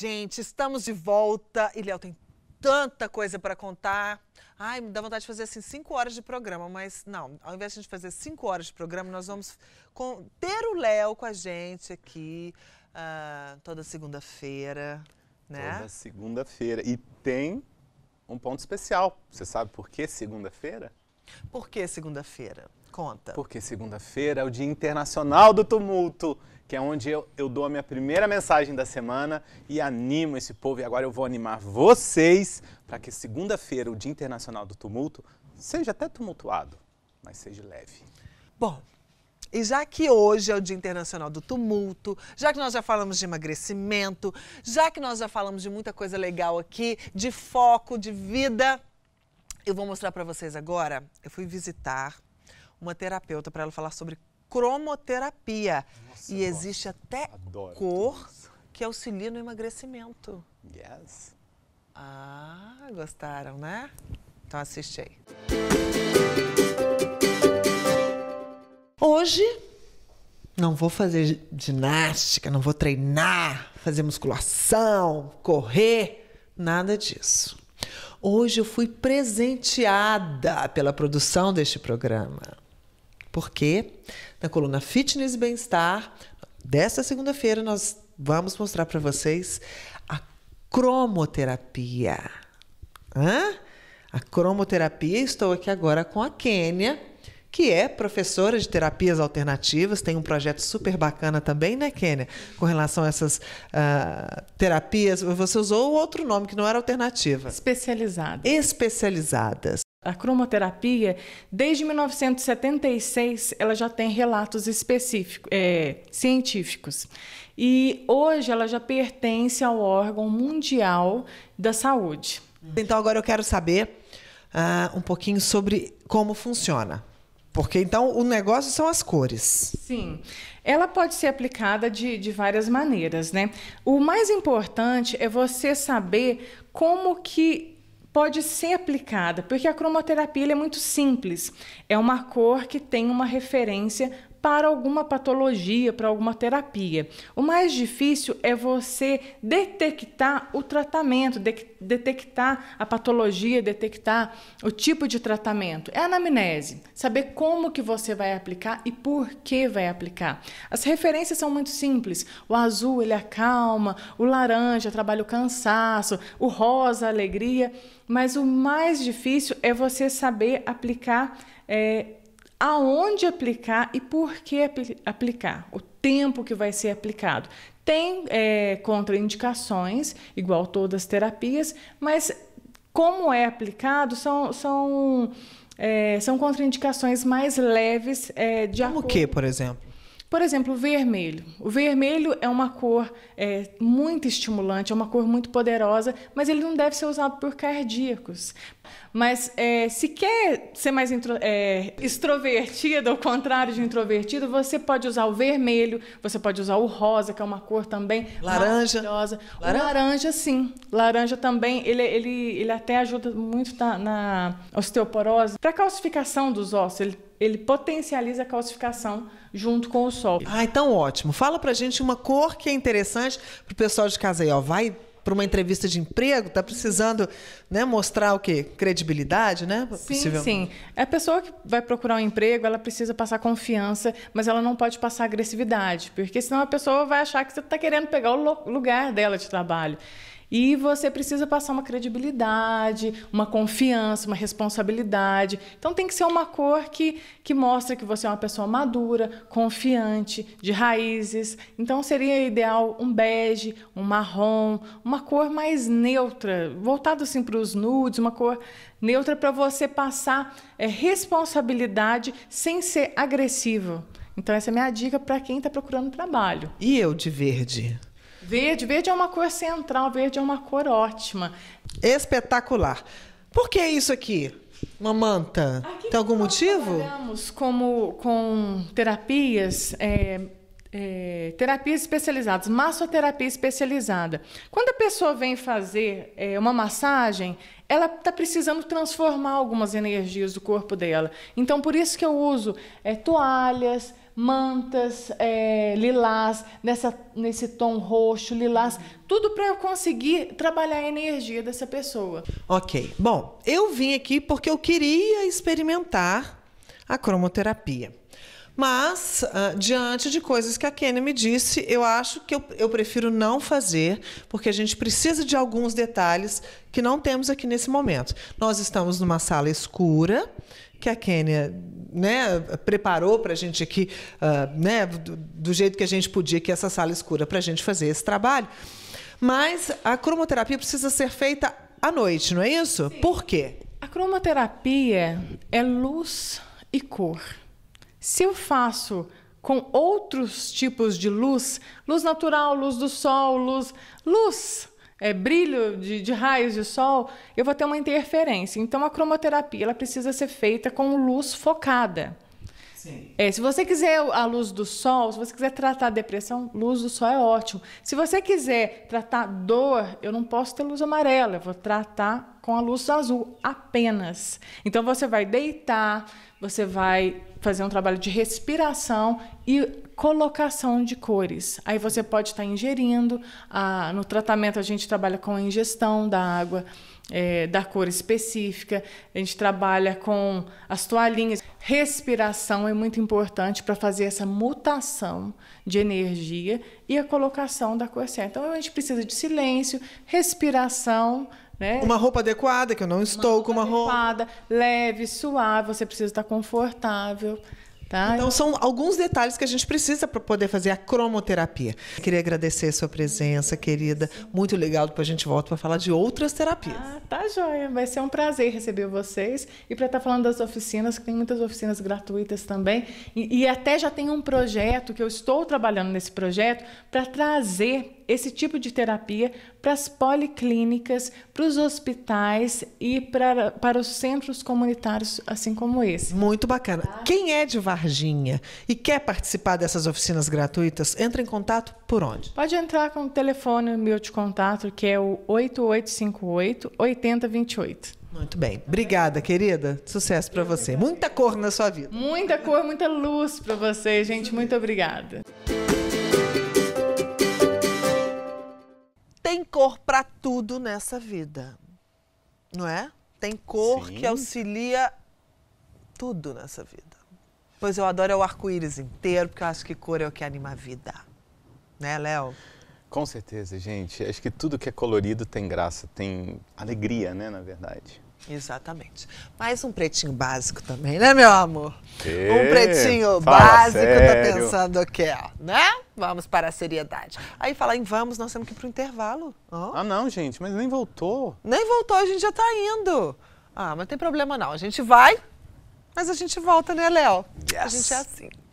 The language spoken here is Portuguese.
gente, estamos de volta. E Léo tem tanta coisa para contar. Ai, me dá vontade de fazer assim cinco horas de programa, mas não, ao invés de a gente fazer cinco horas de programa, nós vamos com, ter o Léo com a gente aqui uh, toda segunda-feira. Né? Toda segunda-feira. E tem um ponto especial. Você sabe por que segunda-feira? Por que segunda-feira? conta. Porque segunda-feira é o Dia Internacional do Tumulto, que é onde eu, eu dou a minha primeira mensagem da semana e animo esse povo. E agora eu vou animar vocês para que segunda-feira, o Dia Internacional do Tumulto, seja até tumultuado, mas seja leve. Bom, e já que hoje é o Dia Internacional do Tumulto, já que nós já falamos de emagrecimento, já que nós já falamos de muita coisa legal aqui, de foco, de vida, eu vou mostrar para vocês agora. Eu fui visitar uma terapeuta para ela falar sobre cromoterapia. Nossa, e existe nossa, até cor que auxilia no emagrecimento. Yes. Ah, gostaram, né? Então assiste aí. Hoje não vou fazer ginástica, não vou treinar, fazer musculação, correr, nada disso. Hoje eu fui presenteada pela produção deste programa porque na coluna Fitness e Bem-Estar, desta segunda-feira, nós vamos mostrar para vocês a cromoterapia. Hã? A cromoterapia, estou aqui agora com a Kênia, que é professora de terapias alternativas, tem um projeto super bacana também, né, Kênia? Com relação a essas uh, terapias, você usou outro nome que não era alternativa. Especializadas. Especializadas a cromoterapia, desde 1976, ela já tem relatos específicos, é, científicos. E hoje ela já pertence ao órgão mundial da saúde. Então agora eu quero saber uh, um pouquinho sobre como funciona. Porque então o negócio são as cores. Sim. Ela pode ser aplicada de, de várias maneiras, né? O mais importante é você saber como que pode ser aplicada, porque a cromoterapia é muito simples. É uma cor que tem uma referência para alguma patologia, para alguma terapia. O mais difícil é você detectar o tratamento, de detectar a patologia, detectar o tipo de tratamento. É a anamnese, saber como que você vai aplicar e por que vai aplicar. As referências são muito simples. O azul, ele acalma, o laranja trabalha o cansaço, o rosa, a alegria, mas o mais difícil é você saber aplicar é, aonde aplicar e por que aplicar, o tempo que vai ser aplicado. Tem é, contraindicações, igual todas as terapias, mas como é aplicado são, são, é, são contraindicações mais leves é, de Como o que, por exemplo? Por exemplo, o vermelho. O vermelho é uma cor é, muito estimulante, é uma cor muito poderosa, mas ele não deve ser usado por cardíacos. Mas é, se quer ser mais intro, é, extrovertido, ao contrário de introvertido, você pode usar o vermelho, você pode usar o rosa, que é uma cor também laranja. maravilhosa. Laranja, laranja sim. Laranja também, ele, ele, ele até ajuda muito na, tá, na osteoporose, para calcificação dos ossos. Ele ele potencializa a calcificação junto com o sol. Ah, então ótimo. Fala pra gente uma cor que é interessante pro pessoal de casa aí, ó. Vai para uma entrevista de emprego, tá precisando, né, mostrar o quê? Credibilidade, né? Sim, sim. É a pessoa que vai procurar um emprego, ela precisa passar confiança, mas ela não pode passar agressividade, porque senão a pessoa vai achar que você está querendo pegar o lugar dela de trabalho. E você precisa passar uma credibilidade, uma confiança, uma responsabilidade. Então tem que ser uma cor que, que mostra que você é uma pessoa madura, confiante, de raízes. Então seria ideal um bege, um marrom, uma cor mais neutra, voltado assim para os nudes, uma cor neutra para você passar é, responsabilidade sem ser agressivo. Então essa é a minha dica para quem está procurando trabalho. E eu de verde? Verde, verde é uma cor central, verde é uma cor ótima. Espetacular. Por que isso aqui? Uma manta. Aqui Tem algum motivo? Trabalhamos como com terapias é, é, terapias especializadas, massoterapia especializada. Quando a pessoa vem fazer é, uma massagem, ela está precisando transformar algumas energias do corpo dela. Então, por isso que eu uso é, toalhas, mantas é, lilás, nessa, nesse tom roxo, lilás, tudo para eu conseguir trabalhar a energia dessa pessoa. Ok. Bom, eu vim aqui porque eu queria experimentar a cromoterapia. Mas, uh, diante de coisas que a Kenia me disse, eu acho que eu, eu prefiro não fazer, porque a gente precisa de alguns detalhes que não temos aqui nesse momento. Nós estamos numa sala escura, que a Kênia né, preparou para a gente aqui, uh, né, do, do, jeito que a gente podia, que essa sala escura, para a gente fazer esse trabalho. Mas a cromoterapia precisa ser feita à noite, não é isso? Sim. Por quê? A cromoterapia é luz e cor. Se eu faço com outros tipos de luz, luz natural, luz do sol, luz, luz é, brilho de, de, raios de sol, eu vou ter uma interferência. Então, a cromoterapia ela precisa ser feita com luz focada. É, se você quiser a luz do sol, se você quiser tratar depressão, luz do sol é ótimo. Se você quiser tratar dor, eu não posso ter luz amarela, eu vou tratar com a luz azul apenas. Então você vai deitar, você vai fazer um trabalho de respiração e colocação de cores. Aí você pode estar ingerindo. A, no tratamento, a gente trabalha com a ingestão da água. É, da cor específica, a gente trabalha com as toalhinhas. Respiração é muito importante para fazer essa mutação de energia e a colocação da cor certa. Então a gente precisa de silêncio, respiração, né? Uma roupa adequada, que eu não estou uma com uma roupa. Adequada, leve, suave, você precisa estar confortável. Tá? Então, são alguns detalhes que a gente precisa para poder fazer a cromoterapia. Queria agradecer a sua presença, querida. Muito legal, depois a gente volta para falar de outras terapias. Ah, tá joia. Vai ser um prazer receber vocês. E para estar tá falando das oficinas, que tem muitas oficinas gratuitas também. E, e até já tem um projeto, que eu estou trabalhando nesse projeto, para trazer esse tipo de terapia para as policlínicas, para os hospitais e pra, para os centros comunitários, assim como esse. Muito bacana. Tá. Quem é de Varginha e quer participar dessas oficinas gratuitas, entra em contato por onde? Pode entrar com o telefone meu de contato, que é o 8858-8028. Muito bem. Obrigada, querida. Sucesso para você. Muita cor na sua vida. Muita cor, muita luz para você, gente. Muito obrigada. para tudo nessa vida, não é? Tem cor Sim. que auxilia tudo nessa vida. Pois eu adoro é o arco-íris inteiro, porque eu acho que cor é o que anima a vida. Né, Léo? Com certeza, gente. Acho que tudo que é colorido tem graça, tem alegria, né, na verdade. Exatamente. Mais um pretinho básico também, né, meu amor? Que? Um pretinho Fala básico, sério. tá pensando o quê? Né? Vamos para a seriedade. Aí falar em vamos, nós temos que ir para o intervalo. Oh. Ah, não, gente, mas nem voltou. Nem voltou, a gente já está indo. Ah, mas não tem problema não. A gente vai, mas a gente volta, né, Léo? Yes. A gente é assim.